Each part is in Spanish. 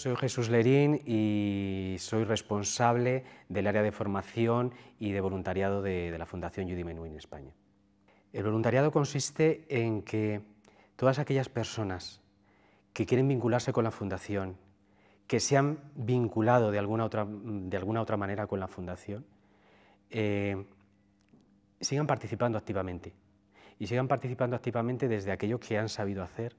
Soy Jesús Lerín y soy responsable del área de formación y de voluntariado de, la Fundación Judy en España. El voluntariado consiste en que todas aquellas personas que quieren vincularse con la Fundación, que se han vinculado de alguna otra, de alguna otra manera con la Fundación, eh, sigan participando activamente. Y sigan participando activamente desde aquello que han sabido hacer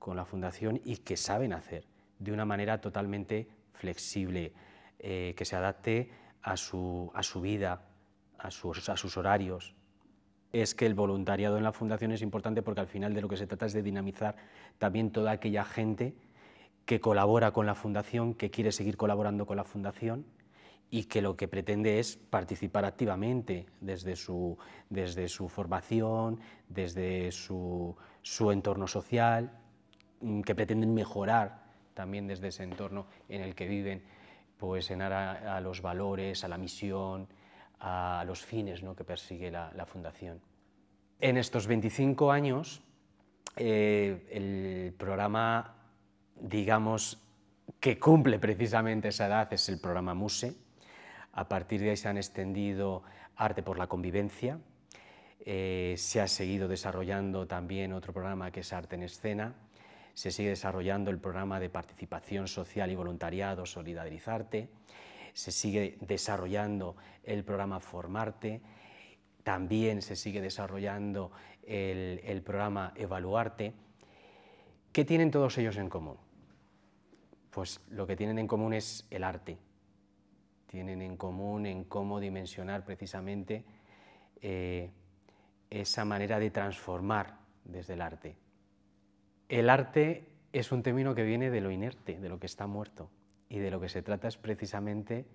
con la Fundación y que saben hacer de una manera totalmente flexible, eh, que se adapte a su, vida, a sus, a sus horarios. Es que el voluntariado en la Fundación es importante porque al final de lo que se trata es de dinamizar también toda aquella gente que colabora con la Fundación, que quiere seguir colaborando con la Fundación y que lo que pretende es participar activamente desde su, desde su formación, desde su entorno social, mm, que pretenden mejorar también desde ese entorno en el que viven, pues en a, a los valores, a la misión, a los fines ¿no? que persigue la, Fundación. En estos 25 años, eh, el programa, digamos, que cumple precisamente esa edad es el programa MUSE. A partir de ahí se han extendido Arte por la Convivencia. Eh, se ha seguido desarrollando también otro programa que es Arte en Escena se sigue desarrollando el programa de participación social y voluntariado Solidarizarte, se sigue desarrollando el programa Formarte, también se sigue desarrollando el, programa Evaluarte. ¿Qué tienen todos ellos en común? Pues lo que tienen en común es el arte. Tienen en común en cómo dimensionar precisamente eh, esa manera de transformar desde el arte. El arte es un término que viene de lo inerte, de lo que está muerto, y de lo que se trata es precisamente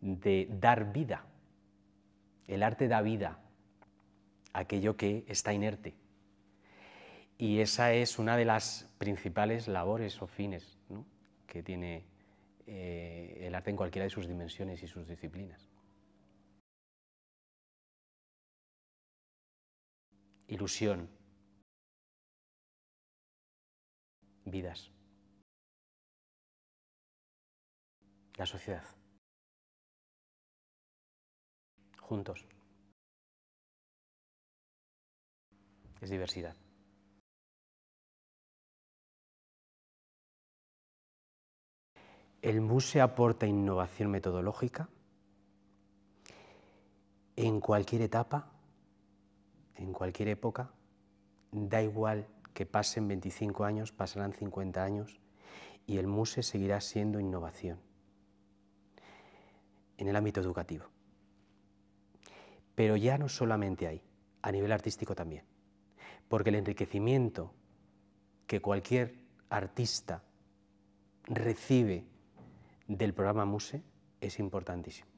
de dar vida. El arte da vida a aquello que está inerte. Y esa es una de las principales labores o fines que tiene eh, el arte en cualquiera de sus dimensiones y sus disciplinas. Ilusión, vidas. La sociedad. Juntos. Es diversidad. El MUSE aporta innovación metodológica en cualquier etapa, en cualquier época, da igual que pasen 25 años, pasarán 50 años y el MUSE seguirá siendo innovación en el ámbito educativo. Pero ya no solamente ahí, a nivel artístico también, porque el enriquecimiento que cualquier artista recibe del programa MUSE es importantísimo.